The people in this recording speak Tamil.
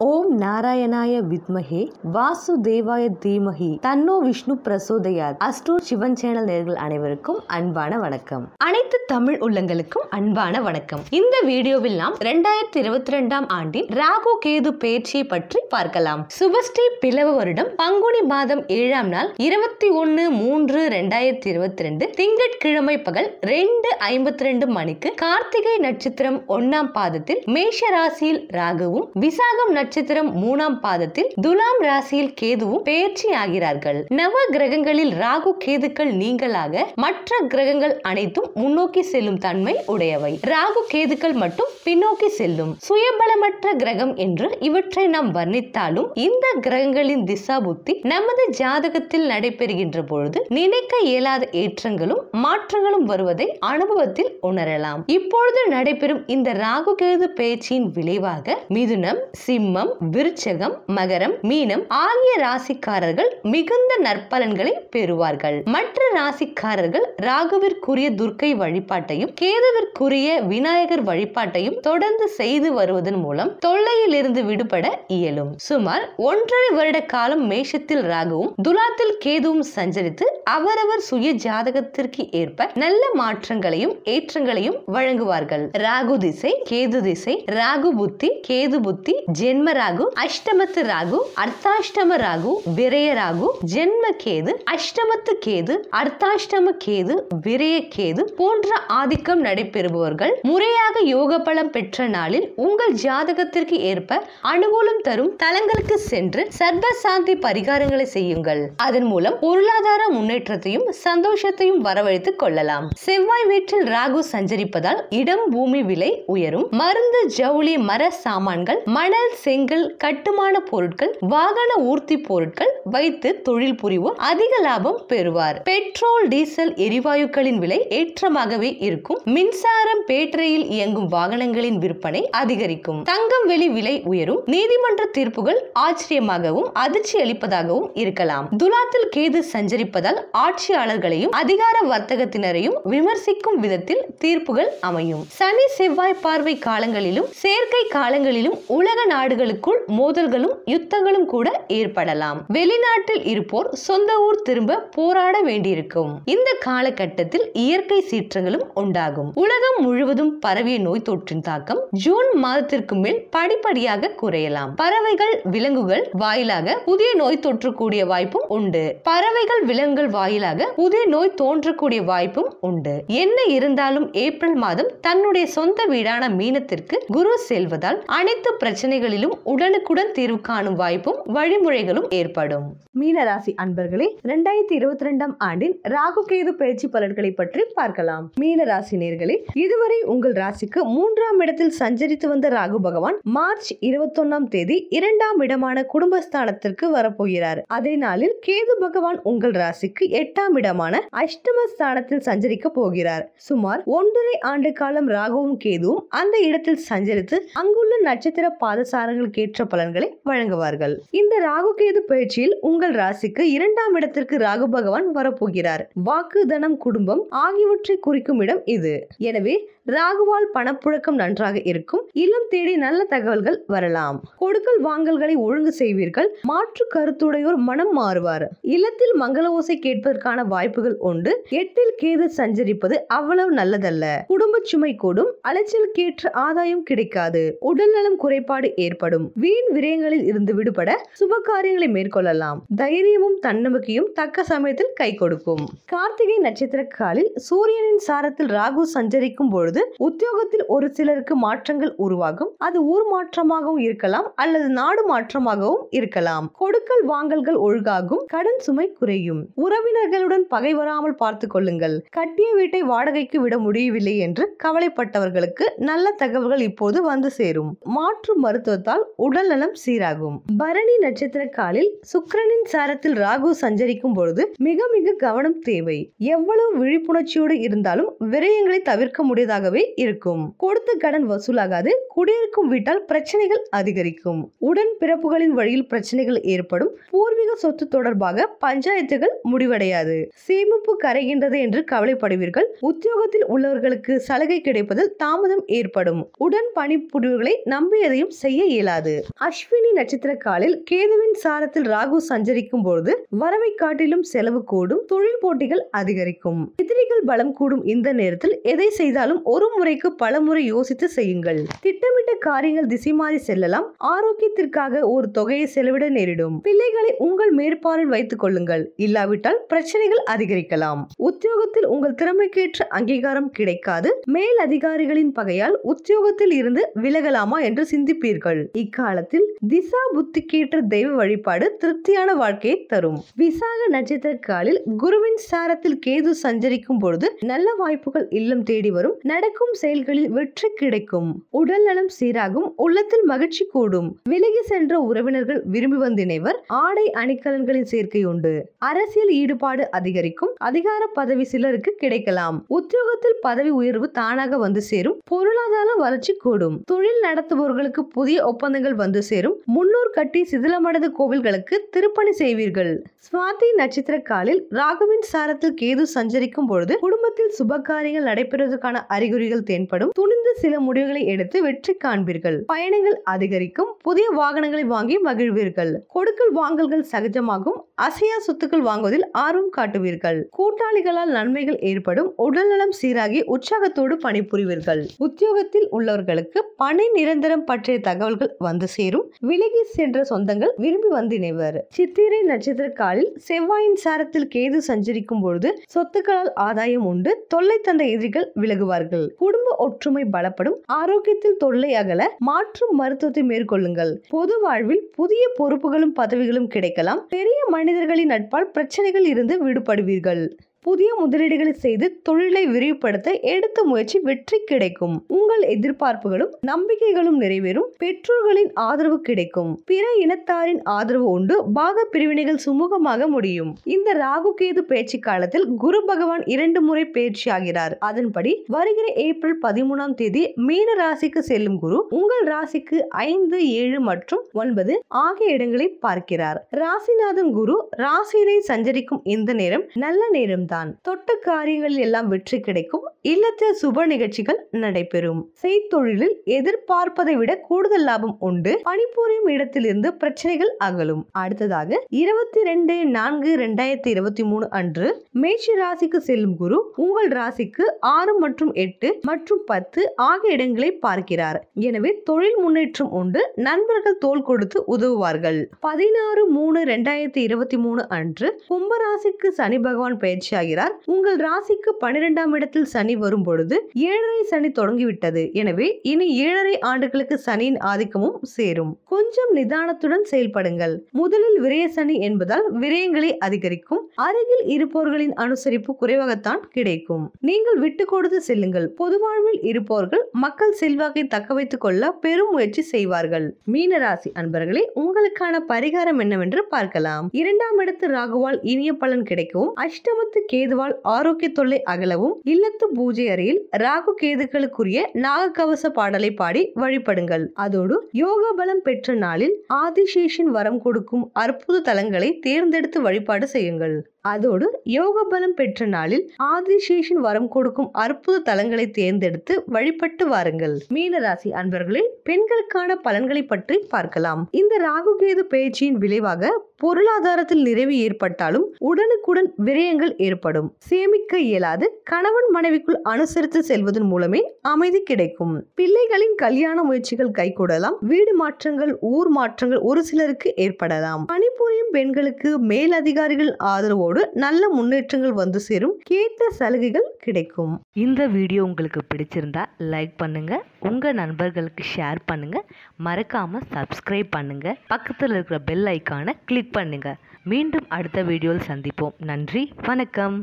or oh, ஓம் நாராயணாய வித்மகே வாசுதேவாய தீமகி தன்னோ விஷ்ணு பிரசோதயாத் அஸ்டூர் சிவன் சேனல் நேர்கள் அனைவருக்கும் அன்பான வணக்கம் அனைத்து தமிழ் உள்ளங்களுக்கும் அன்பான வணக்கம் இந்த வீடியோவில் நாம் இரண்டாயிரத்தி இருபத்தி ரெண்டாம் ஆண்டின் ராகு கேது பயிற்சியை பற்றி பார்க்கலாம் சுபஸ்ரீ பிளவு வருடம் பங்குனி மாதம் ஏழாம் நாள் இருபத்தி ஒன்னு மூன்று ரெண்டாயிரத்தி இருபத்தி ரெண்டு திங்கட்கிழமை பகல் ரெண்டு ஐம்பத்தி ரெண்டு மணிக்கு கார்த்திகை நட்சத்திரம் ஒன்னாம் பாதத்தில் மேஷ ராசியில் ராகுவும் விசாகம் நட்சத்திரம் நட்சத்திரம் மூணாம் பாதத்தில் துலாம் ராசியில் கேதுவும் பயிற்சி ஆகிறார்கள் நவ கிரகங்களில் ராகு கேதுக்கள் நீங்களாக மற்ற கிரகங்கள் அனைத்தும் முன்னோக்கி செல்லும் தன்மை உடையவை ராகு கேதுக்கள் மட்டும் பின்னோக்கி செல்லும் சுயபலமற்ற கிரகம் என்று இவற்றை நாம் வர்ணித்தாலும் இந்த கிரகங்களின் திசா புத்தி நமது ஜாதகத்தில் நடைபெறுகின்ற பொழுது நினைக்க இயலாத ஏற்றங்களும் மாற்றங்களும் வருவதை அனுபவத்தில் உணரலாம் இப்பொழுது நடைபெறும் இந்த ராகு கேது பேச்சின் விளைவாக மிதுனம் சிம்மம் விருச்சகம் மகரம் மீனம் ஆகிய ராசிக்காரர்கள் மிகுந்த நற்பலன்களை பெறுவார்கள் மற்ற ராசிக்காரர்கள் ராகுவிற்குரிய துர்க்கை வழிபாட்டையும் கேதுவிற்குரிய விநாயகர் வழிபாட்டையும் தொடர்ந்து செய்து வருவதன் மூலம் தொல்லையில் இருந்து விடுபட இயலும் சுமார் ஒன்றரை வருட காலம் மேஷத்தில் ராகுவும் துலாத்தில் கேதுவும் சஞ்சரித்து அவரவர் சுய ஜாதகத்திற்கு ஏற்ப நல்ல மாற்றங்களையும் ஏற்றங்களையும் வழங்குவார்கள் ராகு திசை கேது திசை ராகு புத்தி கேது புத்தி ஜென்ம ராகு ராகு அஷ்டமத்து ராகு அர்த்தாஷ்டம ராகு விரய ராகு ஜென்ம கேது அஷ்டமத்து கேது அர்த்தாஷ்டம கேது விரய கேது போன்ற ஆதிக்கம் நடைபெறுபவர்கள் முறையாக யோக பலம் பெற்ற நாளில் உங்கள் ஜாதகத்திற்கு ஏற்ப அனுகூலம் தரும் தலங்களுக்கு சென்று சர்வசாந்தி பரிகாரங்களை செய்யுங்கள் அதன் மூலம் பொருளாதார முன்னேற்றத்தையும் சந்தோஷத்தையும் வரவழைத்துக் கொள்ளலாம் செவ்வாய் வீட்டில் ராகு சஞ்சரிப்பதால் இடம் பூமி விலை உயரும் மருந்து ஜவுளி மர சாமான்கள் மணல் செங்கல் கட்டுமான பொருட்கள் வாகன ஊர்த்தி பொருட்கள் வைத்து தொழில் புரிவோர் அதிக லாபம் பெறுவார் பெட்ரோல் டீசல் எரிவாயுக்களின் விலை ஏற்றமாகவே இருக்கும் மின்சாரம் பேட்டரியில் இயங்கும் வாகனங்களின் விற்பனை அதிகரிக்கும் தங்கம் வெளி விலை உயரும் நீதிமன்ற தீர்ப்புகள் ஆச்சரியமாகவும் அதிர்ச்சி அளிப்பதாகவும் இருக்கலாம் துலாத்தில் கேது சஞ்சரிப்பதால் ஆட்சியாளர்களையும் அதிகார வர்த்தகத்தினரையும் விமர்சிக்கும் விதத்தில் தீர்ப்புகள் அமையும் சனி செவ்வாய் பார்வை காலங்களிலும் செயற்கை காலங்களிலும் உலக நாடுகளுக்குள் மோதல்களும் யுத்தங்களும் கூட ஏற்படலாம் வெளிநாட்டில் இருப்போர் சொந்த ஊர் திரும்ப போராட வேண்டியிருக்கும் இந்த காலகட்டத்தில் இயற்கை சீற்றங்களும் உண்டாகும் உலகம் முழுவதும் பரவிய நோய் தொற்றின் தாக்கம் ஜூன் மாதத்திற்கு மேல் படிப்படியாக குறையலாம் பறவைகள் விலங்குகள் வாயிலாக புதிய நோய் தொற்றக்கூடிய வாய்ப்பும் உண்டு பறவைகள் விலங்குகள் வாயிலாக புதிய நோய் தோன்றக்கூடிய வாய்ப்பும் உண்டு என்ன இருந்தாலும் ஏப்ரல் மாதம் தன்னுடைய சொந்த வீடான மீனத்திற்கு குரு செல்வதால் அனைத்து பிரச்சனைகளிலும் உடல் உடனுக்குடன் தீர்வு காணும் வாய்ப்பும் வழிமுறைகளும் ஏற்படும் மீனராசி அன்பர்களே இரண்டாயிரத்தி இருபத்தி ரெண்டாம் ஆண்டின் ராகு கேது பயிற்சி பலன்களை பற்றி பார்க்கலாம் மீனராசி நேர்களே இதுவரை உங்கள் ராசிக்கு மூன்றாம் இடத்தில் சஞ்சரித்து வந்த ராகு பகவான் மார்ச் இருபத்தொன்னாம் தேதி இரண்டாம் இடமான குடும்பஸ்தானத்திற்கு வரப்போகிறார் அதே நாளில் கேது பகவான் உங்கள் ராசிக்கு எட்டாம் இடமான அஷ்டமஸ்தானத்தில் சஞ்சரிக்க போகிறார் சுமார் ஒன்றரை ஆண்டு காலம் ராகுவும் கேதுவும் அந்த இடத்தில் சஞ்சரித்து அங்குள்ள நட்சத்திர பாதசாரங்கள் கேட்டு ஏற்ற பலன்களை வழங்குவார்கள் இந்த ராகு கேது பயிற்சியில் உங்கள் ராசிக்கு இரண்டாம் இடத்திற்கு ராகு பகவான் வரப்போகிறார் வாக்கு தனம் குடும்பம் ஆகியவற்றை குறிக்கும் இடம் இது எனவே ராகுவால் பணப்புழக்கம் நன்றாக இருக்கும் இல்லம் தேடி நல்ல தகவல்கள் வரலாம் கொடுக்கல் வாங்கல்களை ஒழுங்கு செய்வீர்கள் மாற்று கருத்துடையோர் மனம் மாறுவார் இல்லத்தில் மங்கள ஓசை கேட்பதற்கான வாய்ப்புகள் உண்டு எட்டில் கேது சஞ்சரிப்பது அவ்வளவு நல்லதல்ல குடும்ப சுமை கூடும் கேற்று ஆதாயம் கிடைக்காது உடல்நலம் குறைபாடு ஏற்படும் வீண் விரயங்களில் இருந்து விடுபட சுப காரியங்களை மேற்கொள்ளலாம் தைரியமும் தன்னம்பிக்கையும் தக்க சமயத்தில் கை கொடுக்கும் கார்த்திகை நட்சத்திர காலில் சூரியனின் சாரத்தில் ராகு சஞ்சரிக்கும் பொழுது உத்தியோகத்தில் ஒரு சிலருக்கு மாற்றங்கள் உருவாகும் அது ஊர் மாற்றமாகவும் இருக்கலாம் அல்லது நாடு மாற்றமாகவும் இருக்கலாம் கொடுக்கல் வாங்கல்கள் ஒழுகாகும் கடன் சுமை குறையும் உறவினர்களுடன் பகை வராமல் பார்த்து கொள்ளுங்கள் கட்டிய வீட்டை வாடகைக்கு விட முடியவில்லை என்று கவலைப்பட்டவர்களுக்கு நல்ல தகவல்கள் இப்போது வந்து சேரும் மாற்று மருத்துவத்தால் உடல்நலம் சீராகும் பரணி நட்சத்திர காலில் சுக்கரனின் சாரத்தில் ராகு சஞ்சரிக்கும் பொழுது மிக மிக கவனம் தேவை எவ்வளவு விழிப்புணர்ச்சியோடு இருந்தாலும் விரயங்களை தவிர்க்க முடியதாகவே இருக்கும் கொடுத்த கடன் வசூலாகாது குடியிருக்கும் வீட்டால் பிரச்சனைகள் அதிகரிக்கும் உடன் பிறப்புகளின் வழியில் பிரச்சனைகள் ஏற்படும் பூர்வீக சொத்து தொடர்பாக பஞ்சாயத்துகள் முடிவடையாது சேமிப்பு கரைகின்றது என்று கவலைப்படுவீர்கள் உத்தியோகத்தில் உள்ளவர்களுக்கு சலுகை கிடைப்பதில் தாமதம் ஏற்படும் உடன் பணிபுரிவுகளை நம்பியதையும் செய்ய இயலாது அஸ்வினி நட்சத்திர காலில் கேதுவின் சாரத்தில் ராகு சஞ்சரிக்கும் போது வரவை காட்டிலும் செலவு கூடும் தொழில் போட்டிகள் அதிகரிக்கும் எதிரிகள் பலம் கூடும் இந்த நேரத்தில் எதை செய்தாலும் ஒரு முறைக்கு பல முறை யோசித்து செய்யுங்கள் திட்டமிட்ட காரியங்கள் திசை மாறி செல்லலாம் ஆரோக்கியத்திற்காக ஒரு தொகையை செலவிட நேரிடும் பிள்ளைகளை உங்கள் மேற்பார்வையில் வைத்துக் கொள்ளுங்கள் இல்லாவிட்டால் பிரச்சனைகள் அதிகரிக்கலாம் உத்தியோகத்தில் உங்கள் திறமைக்கேற்ற அங்கீகாரம் கிடைக்காது மேல் அதிகாரிகளின் பகையால் உத்தியோகத்தில் இருந்து விலகலாமா என்று சிந்திப்பீர்கள் இக்கால காலத்தில் திசா புத்திக்கேற்ற தெய்வ வழிபாடு திருப்தியான வாழ்க்கையை தரும் விசாக நட்சத்திர காலில் குருவின் சாரத்தில் கேது சஞ்சரிக்கும் பொழுது நல்ல வாய்ப்புகள் இல்லம் தேடி வரும் நடக்கும் செயல்களில் வெற்றி கிடைக்கும் உடல் நலம் சீராகும் உள்ளத்தில் மகிழ்ச்சி கூடும் விலகி சென்ற உறவினர்கள் விரும்பி வந்தினைவர் ஆடை அணிக்கலன்களின் சேர்க்கை உண்டு அரசியல் ஈடுபாடு அதிகரிக்கும் அதிகார பதவி சிலருக்கு கிடைக்கலாம் உத்தியோகத்தில் பதவி உயர்வு தானாக வந்து சேரும் பொருளாதார வளர்ச்சி கூடும் தொழில் நடத்துபவர்களுக்கு புதிய ஒப்பந்தங்கள் வந்து சேரும் முன்னூர் கட்டி சிதிலமடது கோவில்களுக்கு திருப்பணி செய்வீர்கள் சுவாதி நட்சத்திர காலில் ராகுவின் சாரத்தில் கேது சஞ்சரிக்கும் பொழுது குடும்பத்தில் சுப காரியங்கள் நடைபெறுவதற்கான அறிகுறிகள் தேன்படும் துணிந்து சில முடிவுகளை எடுத்து வெற்றி காண்பீர்கள் பயணங்கள் அதிகரிக்கும் புதிய வாகனங்களை வாங்கி மகிழ்வீர்கள் கொடுக்கல் வாங்கல்கள் சகஜமாகும் அசையா சொத்துக்கள் வாங்குவதில் ஆர்வம் காட்டுவீர்கள் கூட்டாளிகளால் நன்மைகள் ஏற்படும் உடல்நலம் சீராகி உற்சாகத்தோடு பணிபுரிவீர்கள் உத்தியோகத்தில் உள்ளவர்களுக்கு பணி நிரந்தரம் பற்றிய தகவல்கள் வந்து சேரும் விலகி சென்ற சொந்தங்கள் விரும்பி வந்து சித்திரை நட்சத்திரக்காலில் செவ்வாயின் சாரத்தில் கேது சஞ்சரிக்கும் பொழுது சொத்துக்களால் ஆதாயம் உண்டு தொல்லை தந்த எதிரிகள் விலகுவார்கள் குடும்ப ஒற்றுமை பலப்படும் ஆரோக்கியத்தில் தொல்லை அகல மாற்றும் மருத்துவத்தை மேற்கொள்ளுங்கள் பொது வாழ்வில் புதிய பொறுப்புகளும் பதவிகளும் கிடைக்கலாம் பெரிய மனிதர்களின் நட்பால் பிரச்சனைகள் இருந்து விடுபடுவீர்கள் புதிய முதலீடுகளை செய்து தொழிலை விரிவுபடுத்த எடுத்த முயற்சி வெற்றி கிடைக்கும் உங்கள் எதிர்பார்ப்புகளும் நம்பிக்கைகளும் நிறைவேறும் பெற்றோர்களின் ஆதரவு கிடைக்கும் பிற இனத்தாரின் ஆதரவு உண்டு பாக பிரிவினைகள் சுமூகமாக முடியும் இந்த ராகு கேது பேச்சு காலத்தில் குரு பகவான் இரண்டு முறை பேச்சியாகிறார் அதன்படி வருகிற ஏப்ரல் பதிமூணாம் தேதி மீன ராசிக்கு செல்லும் குரு உங்கள் ராசிக்கு ஐந்து ஏழு மற்றும் ஒன்பது ஆகிய இடங்களை பார்க்கிறார் ராசிநாதன் குரு ராசியிலே சஞ்சரிக்கும் இந்த நேரம் நல்ல நேரம் தான் தொட்டு காரியங்கள் எல்லாம் வெற்றி கிடைக்கும் இல்லத்தில் சுப நிகழ்ச்சிகள் நடைபெறும் செய்தொழிலில் எதிர்பார்ப்பதை விட கூடுதல் லாபம் உண்டு பணிபுரியும் இடத்திலிருந்து பிரச்சனைகள் அகலும் அடுத்ததாக இருபத்தி ரெண்டு நான்கு இரண்டாயிரத்தி இருபத்தி மூணு அன்று மேஷ ராசிக்கு செல்லும் குரு உங்கள் ராசிக்கு ஆறு மற்றும் எட்டு மற்றும் பத்து ஆகிய இடங்களை பார்க்கிறார் எனவே தொழில் முன்னேற்றம் உண்டு நண்பர்கள் தோல் கொடுத்து உதவுவார்கள் பதினாறு மூணு ரெண்டாயிரத்தி இருபத்தி மூணு அன்று கும்பராசிக்கு சனி பகவான் பயிற்சி ஆகிறார் உங்கள் ராசிக்கு பனிரெண்டாம் இடத்தில் சனி வரும் பொழுது ஏழரை சனி தொடங்கிவிட்டது எனவே இனி ஏழரை ஆண்டுகளுக்கு சனியின் ஆதிக்கமும் சேரும் கொஞ்சம் நிதானத்துடன் செயல்படுங்கள் முதலில் விரய சனி என்பதால் விரயங்களை அதிகரிக்கும் அருகில் இருப்பவர்களின் அனுசரிப்பு குறைவாகத்தான் கிடைக்கும் நீங்கள் விட்டு கொடுத்து செல்லுங்கள் பொதுவாழ்வில் இருப்பவர்கள் மக்கள் செல்வாக்கை தக்க வைத்துக் கொள்ள பெரும் முயற்சி செய்வார்கள் மீனராசி அன்பர்களே உங்களுக்கான பரிகாரம் என்னவென்று பார்க்கலாம் இரண்டாம் இடத்து ராகுவால் இனிய பலன் கிடைக்கவும் அஷ்டமத்து கேதுவால் ஆரோக்கிய தொல்லை அகலவும் இல்லத்து பூஜை அறையில் ராகு கேதுக்களுக்குரிய கவச பாடலை பாடி வழிபடுங்கள் அதோடு யோக பலம் பெற்ற நாளில் ஆதிசேஷின் வரம் கொடுக்கும் அற்புத தலங்களை தேர்ந்தெடுத்து வழிபாடு செய்யுங்கள் அதோடு யோக பலம் பெற்ற நாளில் ஆதிசேஷன் வரம் கொடுக்கும் அற்புத தலங்களை தேர்ந்தெடுத்து வழிபட்டு வாருங்கள் மீனராசி அன்பர்களே பெண்களுக்கான பலன்களை பற்றி பார்க்கலாம் இந்த ராகு கேது பயிற்சியின் விளைவாக பொருளாதாரத்தில் நிறைவு ஏற்பட்டாலும் உடனுக்குடன் விரயங்கள் ஏற்படும் ஏற்படும் சேமிக்க இயலாது கணவன் மனைவிக்குள் அனுசரித்து செல்வதன் மூலமே அமைதி கிடைக்கும் பிள்ளைகளின் கல்யாண முயற்சிகள் கைகூடலாம் வீடு மாற்றங்கள் ஊர் மாற்றங்கள் ஒரு சிலருக்கு ஏற்படலாம் பணிபுரியும் பெண்களுக்கு மேலதிகாரிகள் ஆதரவோடு நல்ல முன்னேற்றங்கள் வந்து சேரும் கேட்ட சலுகைகள் கிடைக்கும் இந்த வீடியோ உங்களுக்கு பிடிச்சிருந்தா லைக் பண்ணுங்க உங்கள் நண்பர்களுக்கு ஷேர் பண்ணுங்கள் மறக்காமல் சப்ஸ்கிரைப் பண்ணுங்கள் பக்கத்தில் இருக்கிற பெல் ஐக்கானை கிளிக் பண்ணுங்கள் மீண்டும் அடுத்த வீடியோவில் சந்திப்போம் நன்றி வணக்கம்